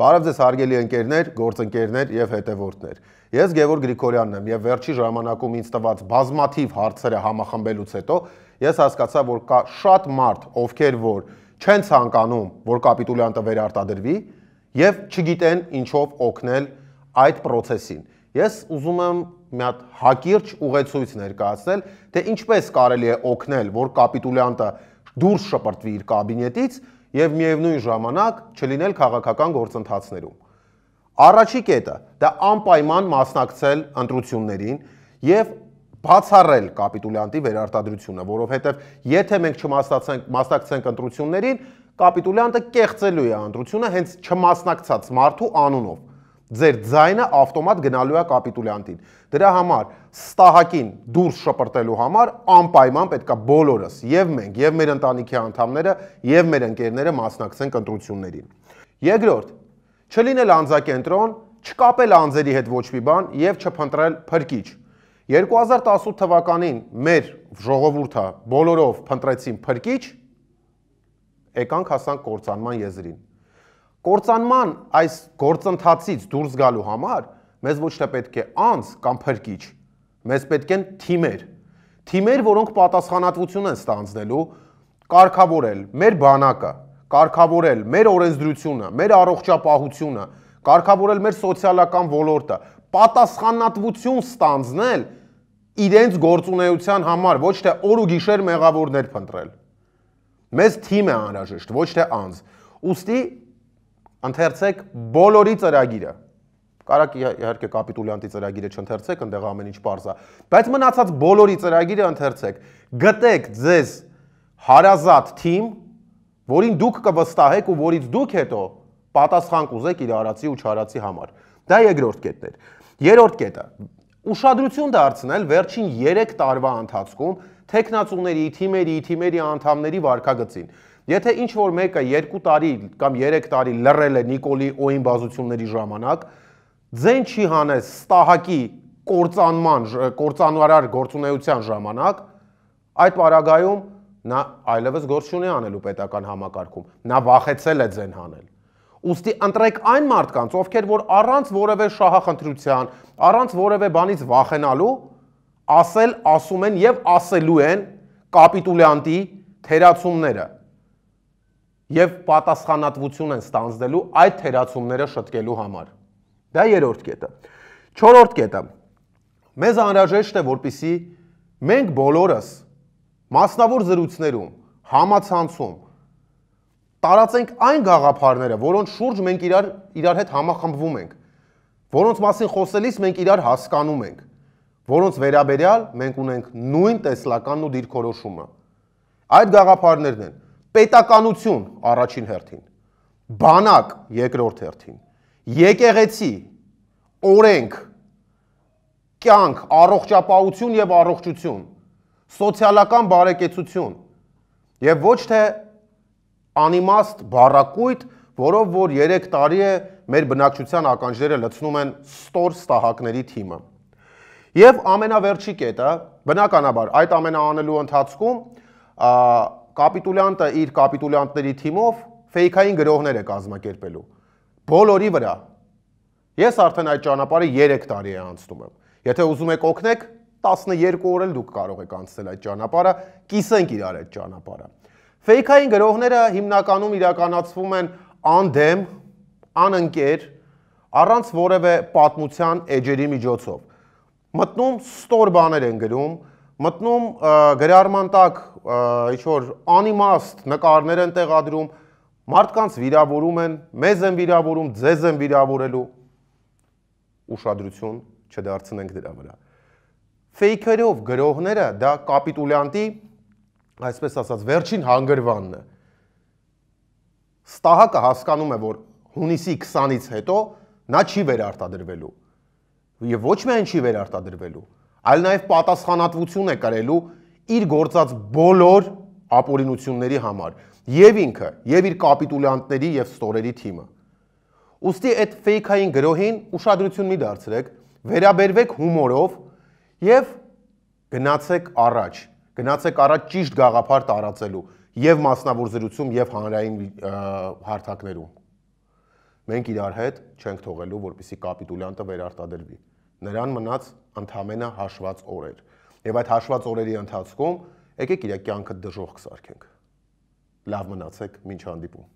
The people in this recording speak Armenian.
Բարև ձեզ հարգելի ընկերներ, գործընկերներ եւ հետեւորդներ։ Ես Գևոր Գրիգորյանն եմ եւ վերջի ժամանակում ինձ տված բազմաթիվ հարցերը համախմբելուց հետո ես հասկացա, որ կա շատ մարդ, ովքեր որ չեն ցանկանում, որ կապիտուլյանտը վերարտադրվի եւ չգիտեն ինչով օգնել այդ process-ին։ Ես ուզում եմ մի հատ հակիրճ ուղեցույց ներկայացնել, թե ինչպես կարելի է օգնել, որ կապիտուլյանտը դուրս շպրտվի իր կաբինետից եւ միևնույն ժամանակ չլինել քաղաքական գործընթացներում։ Առաջի կետը՝ դա անպայման մասնակցել ընտրություններին եւ բացառել կապիտուլյանտի վերարտադրությունը, որովհետեւ եթե մենք չմասնակցենք մասնակցենք ընտրություններին, կապիտուլյանտը կեղծելու է ընտրությունը հենց չմասնակցած մարդու անունով Ձեր ձայնը ավտոմատ գնալու է կապիտուլյանտին։ Դրա համար ստահակին դուրս շպրտելու համար անպայման պետքա բոլորս, եւ մենք, եւ մեր ընտանիքի անդամները, եւ մեր ընկերները մասնակցենք ընտրություններին։ Երկրորդ, չլինել անձակենտրոն, չկապել անձերի հետ ոչ մի բան եւ չփնտրել փրկիչ։ 2018 թվականին մեր ժողովուրդը բոլորով փնտրեցին փրկիչ, եկանք հասանք կործանման եզրին կործանման այս գործընթացից դուրս գալու համար մեզ ոչ թե պետք է անձ կամ փրկիչ, մեզ պետք են թիմեր։ Թիմեր, որոնք պատասխանատվություն են ստանձնելու կարգավորել մեր բանակը, կարգավորել մեր օրենսդրությունը, մեր առողջապահությունը, կարգավորել մեր սոցիալական ոլորտը, պատասխանատվություն ստանձնել իրենց գործունեության համար, ոչ թե օր ու գիշեր մեղավորներ փնտրել։ Մեզ թիմ է անհրաժեշտ, ոչ թե անձ։ Ոստի ընթերցեք բոլորի ծրագիրը։ Կարակ իհարկե կապիտուլյանտի ծրագիրը չընթերցեք, այնտեղ ամեն ինչ པարզ է, բայց մնացած բոլորի ծրագիրը ընթերցեք։ Գտեք ձեզ հարազատ թիմ, որին դուք կվստահեք ու որից դուք հետո պատասխան կուզեք իր արածի ու չարածի համար։ Դա երկրորդ կետն էր։ Երրորդ կետը՝ ուշադրություն դարձնել վերջին 3 տարվա ընթացքում տեխնացուների, թիմերի, թիմերի անդամների վարկագծին։ Եթե ինչ որ մեկը 2 տարի կամ 3 տարի լռել է Նիկոլի օին բազությունների ժամանակ, ձեն չի հանես ստահակի կորցանման, կորցանարար գործունեության ժամանակ, այդ պարագայում նա այլևս գործ չունի անելու պետական համակարգում։ Նա վախեցել է ձեն հանել։ Ոստի ընտրեք այն մարդկանց, ովքեր որ առանց որևէ շահախնդրության, առանց որևէ բանից վախենալու ասել, ասում են եւ ասելու են կապիտուլյանտի թերացումները եւ պատասխանատվություն են ստանձնելու այդ թերացումները շտկելու համար։ Դա երրորդ կետը։ Չորրորդ կետը։ Մեզ անհրաժեշտ է, որpիսի մենք բոլորս մասնավոր զրույցներում, համացանցում տարածենք այն գաղափարները, որոնց շուրջ մենք իրար իրար հետ համախմբվում ենք, որոնց մասին խոսելիս մենք իրար հասկանում ենք, որոնց վերաբերյալ մենք ունենք նույն տեսլականն ու դիրքորոշումը։ Այդ գաղափարներն են պետականություն առաջին հերթին, բանակ երկրորդ հերթին, եկեղեցի, օրենք, կյանք, առողջապահություն եւ առողջություն, սոցիալական բարեկեցություն եւ ոչ թե անիմաստ բարակույտ, որով որ 3 տարի է մեր բնակչության ականջները լցնում են ստոր ստահակների թիմը։ Եվ ամենավերջի կետը, բնականաբար, այդ ամենաանելու ընթացքում կապիտուլյանտը իր կապիտուլյանտների թիմով ֆեյքային գրողներ է կազմակերպելու։ Բոլորի վրա։ Ես արդեն այդ ճանապարհը 3 տարի է անցնում եմ։ Եթե ուզում եք օգնեք, 12 օր էլ դուք կարող եք անցնել այդ ճանապարհը, կիսենք իրար այդ ճանապարհը։ Ֆեյքային գրողները հիմնականում իրականացվում են անդեմ, անընկեր, առանց որևէ պատմության էջերի միջոցով։ Մտնում ստոր բաներ են գրում, մտնում գրարման տակ ինչ որ անիմաստ նկարներ են տեղադրում, մարդկանց վիրավորում են, մեզ են վիրավորում, ձեզ են վիրավորելու ուշադրություն չդարձնենք դրա վրա։ Ֆեյքերով գրողները դա կապիտուլյանտի, այսպես ասած, վերջին հանգրվանն է։ Ստահակը հասկանում է, որ հունիսի 20-ից հետո նա չի վերարտադրվելու։ Եվ ոչ միայն չի վերարտադրվելու, այլ նաև պատասխանատվություն է կրելու իր գործած բոլոր ապօրինությունների համար, եւ ինքը, եւ իր կապիտուլյանտների եւ ստորերի թիմը։ Ոստի այդ ֆեյքային գրոհին ուշադրություն մի դարձրեք, վերաբերվեք հումորով եւ գնացեք առաջ։ Գնացեք առաջ ճիշտ գաղափար տարածելու եւ մասնավոր զրուցում եւ հանրային հարթակներում։ Մենք իրար հետ չենք թողելու, որպիսի կապիտուլյանտը վերարտադրվի։ Նրան մնաց ընդամենը հաշված օրեր։ Եվ այդ հաշված օրերի ընթացքում եկեք իր կյանքը դժողք սարքենք։ Լավ մնացեք, ոչ հանդիպում։